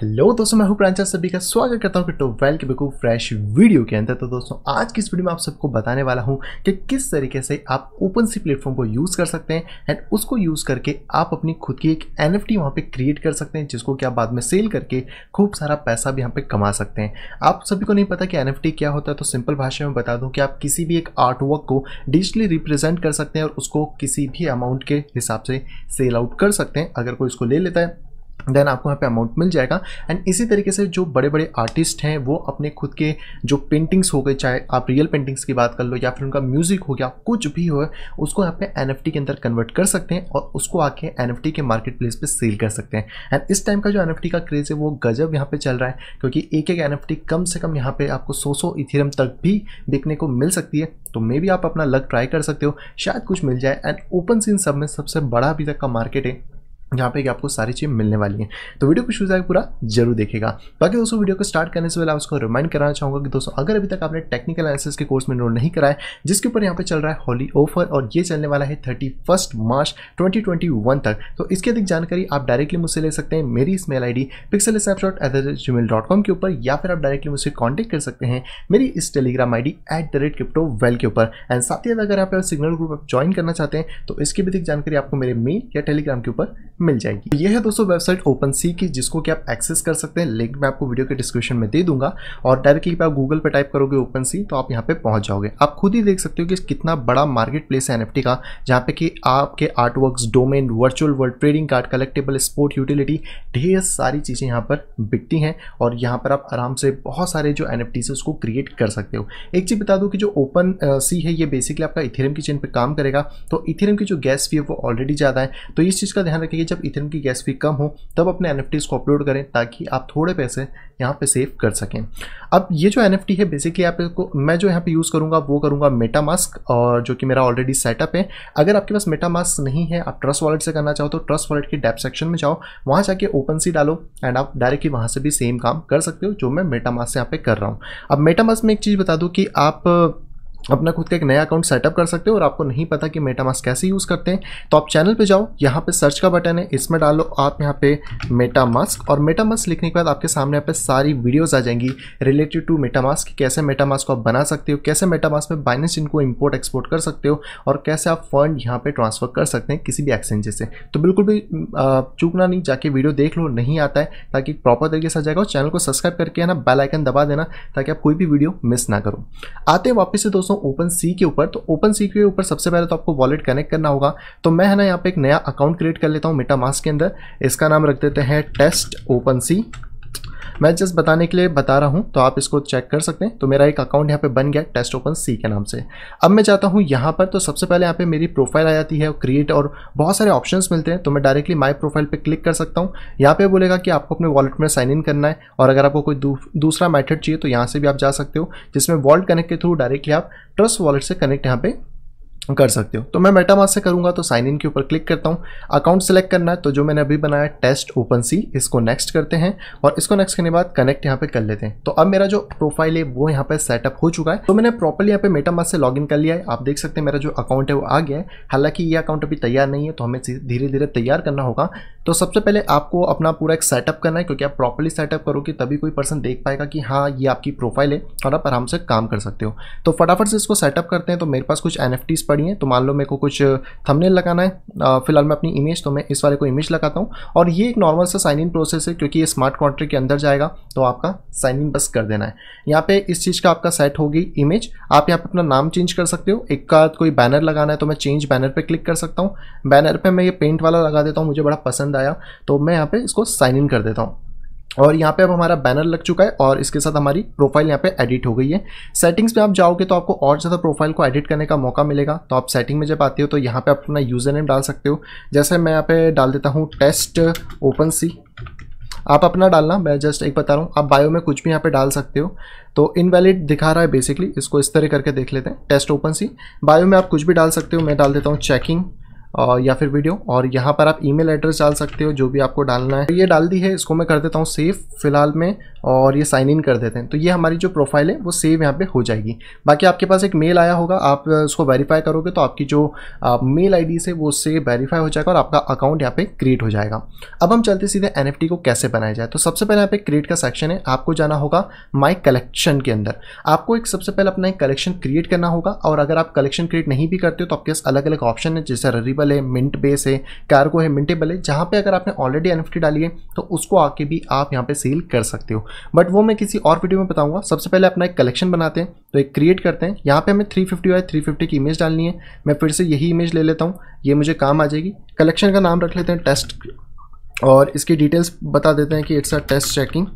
hello दोस्तों मैं हूं प्रांचल सभी का स्वागत करता हूं कि वेल के बिल्कुल फ्रेश वीडियो के अंदर तो दोस्तों आज की इस वीडियो में आप सबको बताने वाला हूं कि किस तरीके से आप ओपन सी प्लेटफॉर्म को यूज़ कर सकते हैं एंड उसको यूज़ करके आप अपनी खुद की एक एन एफ वहाँ पर क्रिएट कर सकते हैं जिसको कि आप बाद में सेल करके खूब सारा पैसा भी यहाँ पर कमा सकते हैं आप सभी को नहीं पता कि एन क्या होता है तो सिंपल भाषा में बता दूँ कि आप किसी भी एक आर्ट वर्क को डिजिटली रिप्रेजेंट कर सकते हैं और उसको किसी भी अमाउंट के हिसाब से सेल आउट कर सकते हैं अगर कोई इसको ले लेता है देन आपको यहाँ पे अमाउंट मिल जाएगा एंड इसी तरीके से जो बड़े बड़े आर्टिस्ट हैं वो अपने खुद के जो पेंटिंग्स हो गए चाहे आप रियल पेंटिंग्स की बात कर लो या फिर उनका म्यूजिक हो गया कुछ भी हो उसको यहाँ पे एन के अंदर कन्वर्ट कर सकते हैं और उसको आके एन के मार्केट प्लेस पर सेल कर सकते हैं एंड इस टाइम का जो एन का क्रेज़ है वो गजब यहाँ पर चल रहा है क्योंकि एक एक एन कम से कम यहाँ पर आपको सौ सौ इथिरम तक भी देखने को मिल सकती है तो मे भी आप अपना लक ट्राई कर सकते हो शायद कुछ मिल जाए एंड ओपन सीन सब में सबसे बड़ा अभी तक का मार्केट है जहाँ पे कि आपको सारी चीज मिलने वाली हैं तो वीडियो को शुरू आए पूरा जरूर देखेगा बाकी दोस्तों वीडियो को स्टार्ट करने से पहले आप उसको रिमाइंड कराना चाहूँगा कि दोस्तों अगर अभी तक आपने टेक्निकल एनालिसिस के कोर्स में इनरोल नहीं कराया जिसके ऊपर यहाँ पे चल रहा है होली ऑफर और ये चलने वाला है थर्टी मार्च ट्वेंटी तक तो इसकी अधिक जानकारी आप डायरेक्टली मुझसे ले सकते हैं मेरी इस mail I D pixel snapshot at the rate Gmail dot com के ऊपर या फिर आप डायरेक्टली मुझसे कॉन्टेक्ट कर सकते हैं मेरी इस Telegram I D at the rate crypto well के ऊपर एंड साथ ही अगर आप सिग्नल ग्रुप ज्वाइन करना चाहते हैं तो इसकी भी अधिक जानकारी आपको मेरे मेल या टेलीग्राम के ऊपर मिल जाएगी तो ये है दोस्तों वेबसाइट ओपन सी की जिसको कि आप एक्सेस कर सकते हैं लिंक मैं आपको वीडियो के डिस्क्रिप्शन में दे दूंगा और डायरेक्टली आप गूगल पर टाइप करोगे ओपन सी तो आप यहाँ पे पहुंच जाओगे आप खुद ही देख सकते हो कि कितना बड़ा मार्केट प्लेस है एनएफटी का जहाँ पे कि आपके art work domain virtual world trading card collectable sport utility ढेर सारी चीज़ें यहाँ पर बिकती हैं और यहाँ पर आप आराम से बहुत सारे जो एन से उसको क्रिएट कर सकते हो एक चीज़ बता दूँ कि जो ओपन सी है ये बेसिकली आपका इथेरियम की चेन पर काम करेगा तो इथेरियम की जो गैस फी है वो ऑलरेडी ज़्यादा है तो इस चीज़ का ध्यान रखिए जब इथेन की गैस फी कम हो तब अपने एन को अपलोड करें ताकि आप थोड़े पैसे यहाँ पे सेव कर सकें अब ये जो एन है बेसिकली आप इसको मैं जो यहाँ पे यूज़ करूँगा वो करूँगा मेटा मास्क और जो कि मेरा ऑलरेडी सेटअप है अगर आपके पास मेटा मास्क नहीं है आप ट्रस्ट वॉलेट से करना चाहो तो ट्रस्ट वॉलेट के डैप सेक्शन में जाओ वहाँ जाके ओपन सी डालो एंड आप डायरेक्टली वहाँ से भी सेम काम कर सकते हो जो मैं मेटा मास्क से यहाँ पर कर रहा हूँ अब मेटा मास्क में एक चीज़ बता दूँ कि आप अपना खुद का एक नया अकाउंट सेटअप कर सकते हो और आपको नहीं पता कि मेटामास कैसे यूज़ करते हैं तो आप चैनल पे जाओ यहाँ पे सर्च का बटन है इसमें डालो आप यहाँ पे मेटामास्क और मेटामास्क लिखने के बाद आपके सामने यहाँ पे सारी वीडियोस आ जाएंगी रिलेटेड टू मेटामास्क कैसे मेटामास्क को आप बना सकते हो कैसे मेटामास्क में बाइनेंस इनको इम्पोर्ट एक्सपोर्ट कर सकते हो और कैसे आप फंड यहाँ पर ट्रांसफर कर सकते हैं किसी भी एक्सचेंज से तो बिल्कुल भी चूकना नहीं जाके वीडियो देख लो नहीं आता है ताकि प्रॉपर तरीके से आ जाएगा और चैनल को सब्सक्राइब करके है ना बेलाइकन दबा देना ताकि आप कोई भी वीडियो मिस ना करो आते हैं वापस से दोस्तों दोस्तों ओपन सी के ऊपर तो ओपन सी के ऊपर सबसे पहले तो आपको वॉलेट कनेक्ट करना होगा तो मैं है ना यहाँ पे एक नया अकाउंट क्रिएट कर लेता हूँ मेटा मास्क के अंदर इसका नाम रख देते हैं टेस्ट ओपन सी मैं जस्ट बताने के लिए बता रहा हूँ तो आप इसको चेक कर सकते हैं तो मेरा एक अकाउंट यहाँ पे बन गया टेस्ट ओपन सी के नाम से अब मैं जाता हूँ यहाँ पर तो सबसे पहले यहाँ पे मेरी प्रोफाइल आ जाती है क्रिएट और बहुत सारे ऑप्शन मिलते हैं तो मैं डायरेक्टली माई प्रोफाइल पर क्लिक कर सकता हूँ यहाँ पर बोलेगा कि आपको अपने वॉलेट में साइन इन करना है और अगर आपको कोई दूसरा मैथड चाहिए तो यहाँ से भी आप जा सकते हो जिसमें वॉल्ट कनेक्ट के थ्रू डायरेक्टली आप ट्रस्ट वॉलेट से कनेक्ट यहाँ पर कर सकते हो तो मैं मेटामास से करूंगा तो साइन इन के ऊपर क्लिक करता हूँ अकाउंट सेलेक्ट करना है तो जो मैंने अभी बनाया टेस्ट ओपन सी इसको नेक्स्ट करते हैं और इसको नेक्स्ट करने के बाद कनेक्ट यहाँ पे कर लेते हैं तो अब मेरा जो प्रोफाइल है वो यहाँ पे सेटअप हो चुका है तो मैंने प्रॉपरली यहाँ पे मेटामास से लॉग कर लिया है आप देख सकते हैं मेरा जो अकाउंट है वो आ गया है हालांकि ये अकाउंट अभी तैयार नहीं है तो हमें धीरे धीरे तैयार करना होगा तो सबसे पहले आपको अपना पूरा एक सेटअप करना है क्योंकि आप प्रॉपरली सेटअप करोगे तभी कोई पर्सन देख पाएगा कि हाँ ये आपकी प्रोफाइल है और आप आराम से काम कर सकते हो तो फटाफट से इसको सेटअप करते हैं तो मेरे पास कुछ एन एफ टीज़ पड़ी हैं तो मान लो मेरे को कुछ थमनेल लगाना है फिलहाल मैं अपनी इमेज तो मैं इस वाले को इमेज लगाता हूँ और ये एक नॉर्मल सा साइन इन प्रोसेस है क्योंकि ये स्मार्ट कॉन्ट्रैक्ट के अंदर जाएगा तो आपका साइन इन बस कर देना है यहाँ पे इस चीज़ का आपका सेट होगी इमेज आप यहाँ पर अपना नाम चेंज कर सकते हो एक का कोई बैनर लगाना है तो मैं चेंज बैनर पर क्लिक कर सकता हूँ बैनर पर मैं ये पेंट वाला लगा देता हूँ मुझे बड़ा पसंद आया तो मैं यहाँ पर इसको साइन इन कर देता हूँ और यहाँ पे अब हमारा बैनर लग चुका है और इसके साथ हमारी प्रोफाइल यहाँ पे एडिट हो गई है सेटिंग्स पे आप जाओगे तो आपको और ज़्यादा प्रोफाइल को एडिट करने का मौका मिलेगा तो आप सेटिंग में जब आते हो तो यहाँ पे आप अपना यूज़र नेम डाल सकते हो जैसे मैं यहाँ पे डाल देता हूँ टेस्ट ओपन सी आप अपना डालना मैं जस्ट एक बता रहा हूँ आप बायो में कुछ भी यहाँ पे डाल सकते हो तो इनवैलिड दिखा रहा है बेसिकली इसको इस तरह करके देख लेते हैं टेस्ट ओपन सी बायो में आप कुछ भी डाल सकते हो मैं डाल देता हूँ चेकिंग या फिर वीडियो और यहाँ पर आप ईमेल एड्रेस डाल सकते हो जो भी आपको डालना है तो ये डाल दी है इसको मैं कर देता हूँ सेव फिलहाल में और ये साइन इन कर देते हैं तो ये हमारी जो प्रोफाइल है वो सेव यहाँ पे हो जाएगी बाकी आपके पास एक मेल आया होगा आप उसको वेरीफाई करोगे तो आपकी जो आप मेल आई से वो उससे वेरीफाई हो जाएगा और आपका अकाउंट यहाँ पे क्रिएट हो जाएगा अब हम चलते सीधे एन को कैसे बनाया जाए तो सबसे पहले यहाँ पे क्रिएट का सेक्शन है आपको जाना होगा माई कलेक्शन के अंदर आपको एक सबसे पहले अपना एक कलेक्शन क्रिएट करना होगा और अगर आप कलेक्शन क्रिएट नहीं भी करते हो तो आपके पास अलग अलग ऑप्शन है जैसे रिबल एनफ्टेबल है मिंट बेस है कार्गो है मिंटेबल है जहाँ पे अगर आपने ऑलरेडी एन डाली है तो उसको आके भी आप यहाँ पे सेल कर सकते हो बट वो मैं किसी और वीडियो में बताऊँगा सबसे पहले अपना एक कलेक्शन बनाते हैं तो एक क्रिएट करते हैं यहाँ पे हमें 350 फिफ्टी बाई थ्री की इमेज डालनी है मैं फिर से यही इमेज ले लेता हूँ ये मुझे काम आ जाएगी कलेक्शन का नाम रख लेते हैं टेस्ट और इसकी डिटेल्स बता देते हैं कि इट्स अ टेस्ट चेकिंग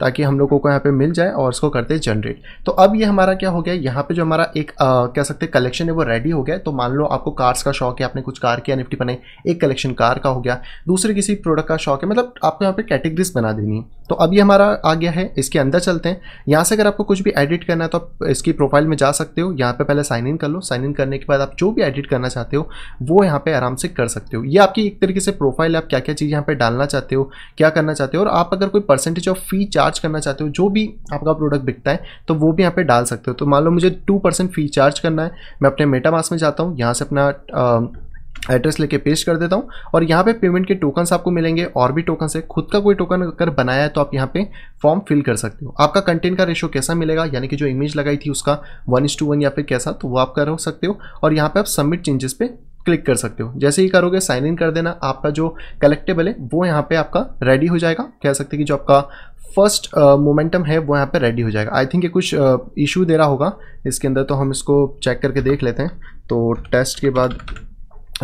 ताकि हम लोगों को यहाँ पे मिल जाए और उसको करते हैं जनरेट तो अब ये हमारा क्या हो गया यहाँ पे जो हमारा एक आ, कह सकते हैं कलेक्शन है वो रेडी हो गया तो मान लो आपको कार्स का शौक है आपने कुछ कार की एन बनाई एक कलेक्शन कार का हो गया दूसरे किसी प्रोडक्ट का शौक है मतलब आपको यहाँ पर कैटेगरीज बना देनी है तो अब ये हमारा आ गया है इसके अंदर चलते हैं यहाँ से अगर आपको कुछ भी एडिट करना है तो आप इसकी प्रोफाइल में जा सकते हो यहाँ पर पहले साइन इन कर लो साइन इन करने के बाद आप जो भी एडिट करना चाहते हो वो यहाँ पर आराम से कर सकते हो ये आपकी एक तरीके से प्रोफाइल आप क्या क्या चीज़ यहाँ पर डालना चाहते हो क्या करना चाहते हो और आप अगर कोई परसेंटेज ऑफ फी चार्ज करना चाहते हो जो भी आपका प्रोडक्ट बिकता है तो वो भी यहाँ पे डाल सकते हो तो मान लो मुझे टू परसेंट फी चार्ज करना है मैं अपने मेटामास में जाता हूँ यहाँ से अपना आ, एड्रेस लेके पेस्ट कर देता हूँ और यहाँ पे पेमेंट के टोकन्स आपको मिलेंगे और भी टोकन्स है खुद का कोई टोकन अगर बनाया है तो आप यहाँ पे फॉर्म फिल कर सकते हो आपका कंटेंट का रेशो कैसा मिलेगा यानी कि जो इमेज लगाई थी उसका वन इज टू वन या फिर कैसा तो वो आप कर सकते हो और यहाँ पे आप सबमिट चेंजेस पे क्लिक कर सकते हो जैसे ही करोगे साइन इन कर देना आपका जो कलेक्टेबल है वो यहाँ पे आपका रेडी हो जाएगा कह सकते हैं कि जो आपका फर्स्ट मोमेंटम uh, है वो यहाँ पे रेडी हो जाएगा आई थिंक ये कुछ इशू uh, दे रहा होगा इसके अंदर तो हम इसको चेक करके देख लेते हैं तो टेस्ट के बाद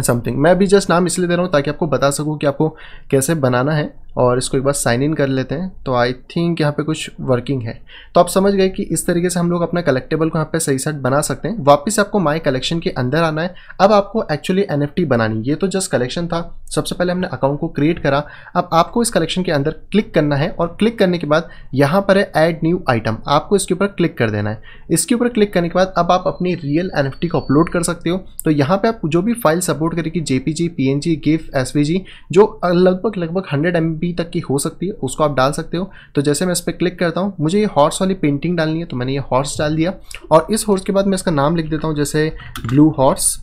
समथिंग मैं भी जस्ट नाम इसलिए दे रहा हूँ ताकि आपको बता सकूँ कि आपको कैसे बनाना है और इसको एक बार साइन इन कर लेते हैं तो आई थिंक यहाँ पे कुछ वर्किंग है तो आप समझ गए कि इस तरीके से हम लोग अपना कलेक्टेबल को यहाँ पे सही सेट बना सकते हैं वापस आपको माई कलेक्शन के अंदर आना है अब आपको एक्चुअली एन बनानी ये तो जस्ट कलेक्शन था सबसे पहले हमने अकाउंट को क्रिएट करा अब आपको इस कलेक्शन के अंदर क्लिक करना है और क्लिक करने के बाद यहाँ पर है एड न्यू आइटम आपको इसके ऊपर क्लिक कर देना है इसके ऊपर क्लिक करने के बाद अब आप अपनी रियल एन को अपलोड कर सकते हो तो यहाँ पर आप जो भी फाइल सपोर्ट करेगी जेपीजी पीएनजी गिफ एसवीजी जो लगभग लगभग हंड्रेड पी तक की हो सकती है उसको आप डाल सकते हो तो जैसे मैं इस पर क्लिक करता हूँ मुझे ये हॉर्स वाली पेंटिंग डालनी है तो मैंने ये हॉर्स डाल दिया और इस हॉर्स के बाद मैं इसका नाम लिख देता हूँ जैसे ब्लू हॉर्स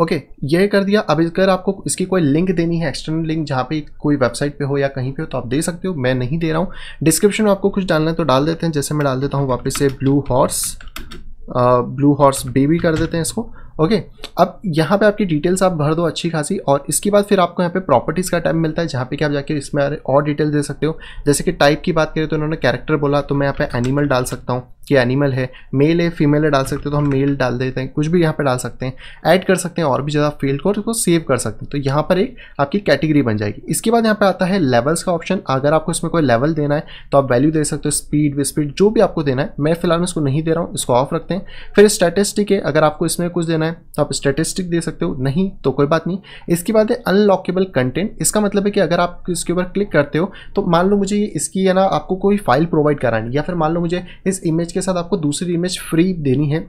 ओके okay, ये कर दिया अब अगर आपको इसकी कोई लिंक देनी है एक्सटर्नल लिंक जहाँ पे कोई वेबसाइट पे हो या कहीं पे हो तो आप दे सकते हो मैं नहीं दे रहा हूँ डिस्क्रिप्शन में आपको कुछ डालना है तो डाल देते हैं जैसे मैं डाल देता हूँ वापस से blue horse blue horse baby कर देते हैं इसको ओके अब यहाँ पे आपकी डिटेल्स आप भर दो अच्छी खासी और इसके बाद फिर आपको यहाँ पे प्रॉपर्टीज़ का टाइम मिलता है जहाँ पे कि आप जाके इसमें और डिटेल दे सकते हो जैसे कि टाइप की बात करें तो इन्होंने कैरेक्टर बोला तो मैं यहाँ पे एनिमल डाल सकता हूँ कि एनिमल है मेल है फीमेल है डाल सकते हो तो हम मेल डाल देते हैं कुछ भी यहाँ पर डाल सकते हैं ऐड कर सकते हैं और भी ज़्यादा फील्ड को और उसको सेव कर सकते हैं तो यहाँ पर एक आपकी कैटेगरी बन जाएगी इसके बाद यहाँ पर आता है लेवल्स का ऑप्शन अगर आपको इसमें कोई लेवल देना है तो आप वैल्यू दे सकते हो स्पीड विस्पीड जो भी आपको देना है मैं फिलहाल इसको नहीं दे रहा हूँ इसको ऑफ रखते हैं फिर स्टेटिस्टिक है अगर आपको इसमें कुछ देना है तो आप स्टेटिस्टिक दे सकते हो नहीं तो कोई बात नहीं इसके बाद है अनलॉकेबल कंटेंट इसका मतलब है कि अगर आप इसके ऊपर क्लिक करते हो तो मान लो मुझे इसकी है ना आपको कोई फाइल प्रोवाइड करानी या फिर मान लो मुझे इस इमेज के साथ आपको दूसरी इमेज फ्री देनी है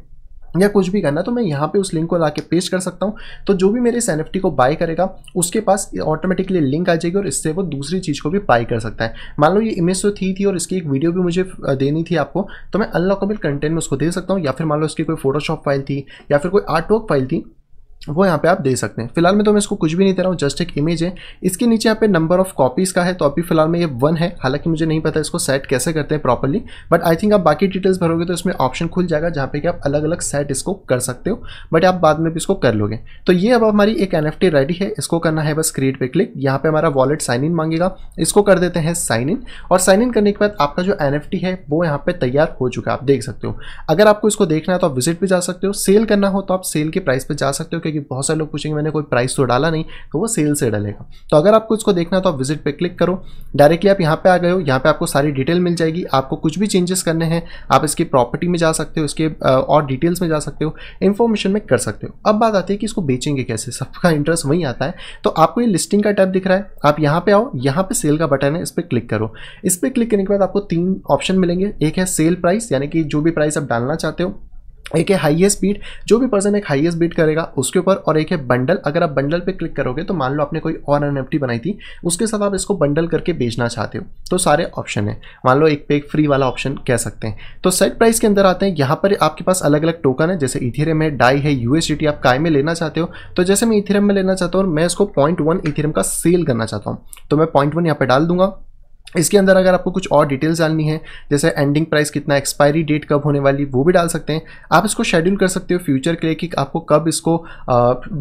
या कुछ भी करना तो मैं यहाँ पे उस लिंक को ला पेस्ट कर सकता हूँ तो जो भी मेरे इस एन को बाय करेगा उसके पास ऑटोमेटिकली लिंक आ जाएगी और इससे वो दूसरी चीज़ को भी बाय कर सकता है मान लो ये इमेज तो थी थी और इसकी एक वीडियो भी मुझे देनी थी आपको तो मैं अनलॉकेबल कंटेंट में उसको दे सकता हूँ या फिर मान लो इसकी कोई फोटोशॉप फाइल थी या फिर कोई आर्टवर्क फाइल थी वो यहाँ पे आप दे सकते हैं फिलहाल में तो मैं इसको कुछ भी नहीं दे रहा हूँ जस्ट एक इमेज है इसके नीचे यहाँ पे नंबर ऑफ कॉपीज़ का है तो अभी फिलहाल में ये वन है हालांकि मुझे नहीं पता इसको सेट कैसे करते हैं प्रॉपरली बट आई थिंक आप बाकी डिटेल्स भरोगे तो इसमें ऑप्शन खुल जाएगा जहाँ पे कि आप अलग अलग सेट इसको कर सकते हो बट आप बाद में भी इसको कर लोगे तो ये अब हमारी एक एन रेडी है इसको करना है बस क्रिएट पे क्लिक यहाँ पे हमारा वॉलेट साइन इन मांगेगा इसको कर देते हैं साइन इन और साइन इन करने के बाद आपका जो एन है वो यहाँ पर तैयार हो चुका है आप देख सकते हो अगर आपको इसको देखना है तो आप विजिट पर जा सकते हो सेल करना हो तो आप सेल के प्राइस पर जा सकते हो कि बहुत सारे लोग पूछेंगे मैंने कोई प्राइस तो डाला नहीं तो वो सेल से डलेगा तो अगर आपको इसको देखना तो आप विजिट पर क्लिक करो डायरेक्टली आप यहाँ पर आ गए हो यहाँ पर आपको सारी डिटेल मिल जाएगी आपको कुछ भी चेंजेस करने हैं आप इसकी प्रॉपर्टी में जा सकते हो इसके और डिटेल्स में जा सकते हो इन्फॉर्मेशन में कर सकते हो अब बात आती है कि इसको बेचेंगे कैसे सबका इंटरेस्ट वहीं आता है तो आपको ये लिस्टिंग का टैब दिख रहा है आप यहाँ पे आओ यहाँ पे सेल का बटन है इस पर क्लिक करो इस पर क्लिक करने के बाद आपको तीन ऑप्शन मिलेंगे एक है सेल प्राइस यानी कि जो भी प्राइस आप डालना चाहते हो एक है हाईएस्ट बीट जो भी पर्सन एक हाईएस्ट बीट करेगा उसके ऊपर और एक है बंडल अगर आप बंडल पे क्लिक करोगे तो मान लो आपने कोई और एन बनाई थी उसके साथ आप इसको बंडल करके बेचना चाहते हो तो सारे ऑप्शन है मान लो एक पे एक फ्री वाला ऑप्शन कह सकते हैं तो सेट प्राइस के अंदर आते हैं यहाँ पर आपके पास अलग अलग टोकन है जैसे इथेरियम है डाई है यू आप काय में लेना चाहते हो तो जैसे मैं इथेरियम में लेना चाहता हूँ मैं इसको पॉइंट वन का सेल करना चाहता हूँ तो मैं पॉइंट वन यहाँ पर डाल दूंगा इसके अंदर अगर आपको कुछ और डिटेल्स डालनी है जैसे एंडिंग प्राइस कितना एक्सपायरी डेट कब होने वाली वो भी डाल सकते हैं आप इसको शेड्यूल कर सकते हो फ्यूचर के लिए कि आपको कब इसको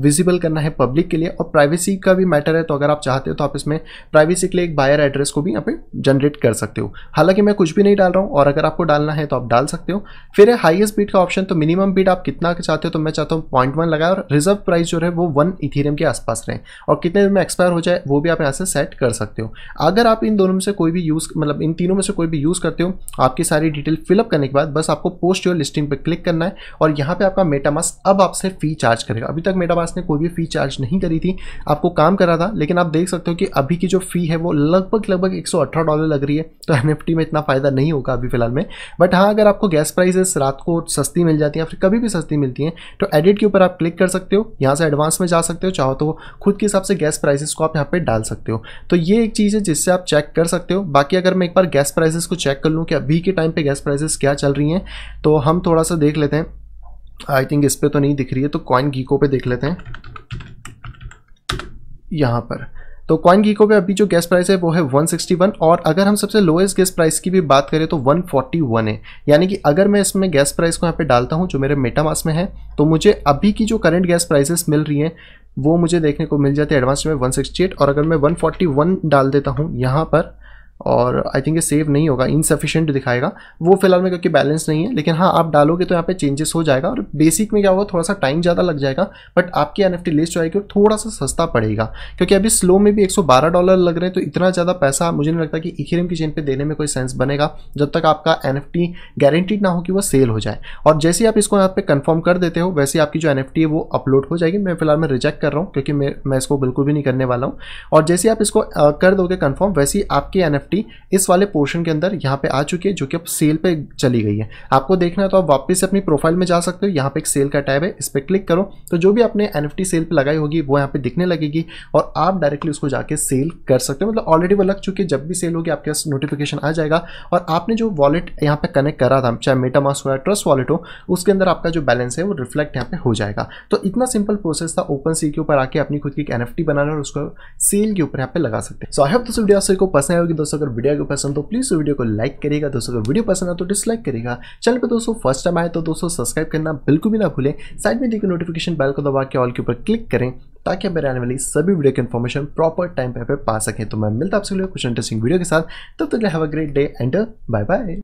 विजिबल करना है पब्लिक के लिए और प्राइवेसी का भी मैटर है तो अगर आप चाहते हो तो आप इसमें प्राइवेसी के लिए एक बायर एड्रेस को भी यहाँ पे जनरेट कर सकते हो हालांकि मैं कुछ भी नहीं डाल रहा हूँ और अगर आपको डालना है तो आप डाल सकते हो फिर है हाइएस्ट बीट का ऑप्शन तो मिनिमम बीट आप कितना चाहते हो तो मैं चाहता हूँ पॉइंट वन लगाए और रिजर्व प्राइस जो है वो वन इथीरियम के आसपास रहे और कितने दिन में एक्सपायर हो जाए वो भी आप यहाँ से सेट कर सकते हो अगर आप इन दोनों में से कोई भी यूज़ मतलब इन तीनों में से कोई भी यूज़ करते हो आपकी सारी डिटेल फिलअप करने के बाद बस आपको पोस्ट योर लिस्टिंग पर क्लिक करना है और यहाँ पर आपका मेटामास अब आपसे फ़ी चार्ज करेगा अभी तक मेटामास ने कोई भी फ़ी चार्ज नहीं करी थी आपको काम करा था लेकिन आप देख सकते हो कि अभी की जो फ़ी है वो लगभग लगभग एक डॉलर लग रही है तो एन में इतना फ़ायदा नहीं होगा अभी फिलहाल में बट हाँ अगर आपको गैस प्राइसेस रात को सस्ती मिल जाती है या फिर कभी भी सस्ती मिलती हैं तो एडिट के ऊपर आप क्लिक कर सकते हो यहाँ से एडवांस में जा सकते हो चाहो तो खुद के हिसाब से गैस प्राइसेस को आप यहाँ पर डाल सकते हो तो ये एक चीज़ है जिससे आप चेक कर सकते हो सकते हो बाकी अगर मैं एक बार गैस प्राइसेस को चेक कर लूँ कि अभी के टाइम पे गैस प्राइसेस क्या चल रही हैं तो हम थोड़ा सा देख लेते हैं आई थिंक इस पर तो नहीं दिख रही है तो कॉइन गीको पे देख लेते हैं यहाँ पर तो कॉइन गीको पे अभी जो गैस प्राइस है वो है 161 और अगर हम सबसे लोएस्ट गैस प्राइस की भी बात करें तो 141 है यानी कि अगर मैं इसमें गैस प्राइस को यहाँ पे डालता हूँ जो मेरे मेटामास में है तो मुझे अभी की जो करंट गैस प्राइसेस मिल रही हैं वो मुझे देखने को मिल जाती है एडवांस में 168 और अगर मैं 141 डाल देता हूँ यहाँ पर और आई थिंक ये सेव नहीं होगा इनसफिशेंट दिखाएगा वो फिलहाल में क्योंकि बैलेंस नहीं है लेकिन हाँ आप डालोगे तो यहाँ पे चेंजेस हो जाएगा और बेसिक में क्या होगा थोड़ा सा टाइम ज़्यादा लग जाएगा बट आपकी एन लिस्ट जो आएगी वो थोड़ा सा सस्ता पड़ेगा क्योंकि अभी स्लो में भी 112 डॉलर लग रहे हैं तो इतना ज़्यादा पैसा मुझे नहीं लगता कि इखेरम की चेन पर देने में कोई सेंस बनेगा जब तक आपका एन गारंटीड ना हो कि वो सेल हो जाए और जैसे आप इसको यहाँ पर कन्फर्म कर देते हो वैसे आपकी जो एन है वो अपलोड हो जाएगी मैं फिलहाल मैं रिजेक्ट कर रहा हूँ क्योंकि मैं इसको बिल्कुल भी नहीं करने वाला हूँ और जैसे आप इसको कर दोगे कन्फर्म वैसे ही आपकी एन निफ्टी इस वाले पोर्शन के अंदर यहाँ पे आ चुकी है जो कि अब सेल पे चली गई है आपको देखना है तो आप वापस से अपनी प्रोफाइल में जा सकते हो यहाँ पे एक सेल का टैब है इस पर क्लिक करो तो जो भी आपने एन सेल पर लगाई होगी वो यहाँ पे दिखने लगेगी और आप डायरेक्टली उसको जाके सेल कर सकते हो मतलब ऑलरेडी वो लग चुकी है जब भी सेल होगी आपके पास नोटिफिकेशन आ जाएगा और आपने जो वॉलेट यहाँ पर कनेक्ट करा था चाहे मेटामास हो या ट्रस्ट वॉलेट हो उसके अंदर आपका जो बैलेंस है वो रिफ्लेक्ट यहाँ पर हो जाएगा तो इतना सिंपल प्रोसेस था ओपन सी के ऊपर आके अपनी खुद की एक एनएफटी बनाना और उसको सेल के ऊपर यहाँ पे लगा सकते हैं so I hope this video आपसे को पसंद आएगी दोस्तों अगर वीडियो को पसंद तो प्लीज़ वीडियो को लाइक करेगा दोस्तों अगर वीडियो पसंद आए तो डिसलाइक करेगा चैनल पर दोस्तों फर्स्ट टाइम आए तो दोस्तों सब्सक्राइब करना बिल्कुल भी ना भूलें साइड में देखिए नोटिफिकेशन बेल को दबा के ऑल के ऊपर क्लिक करें ताकि मेरे आने वाली सभी वीडियो की इन्फॉर्मेशन प्रॉपर टाइम पे पा सकें तो मैं मिलता आपसे कुछ इंटरेस्टिंग वीडियो के साथ तब तक have a great day and bye bye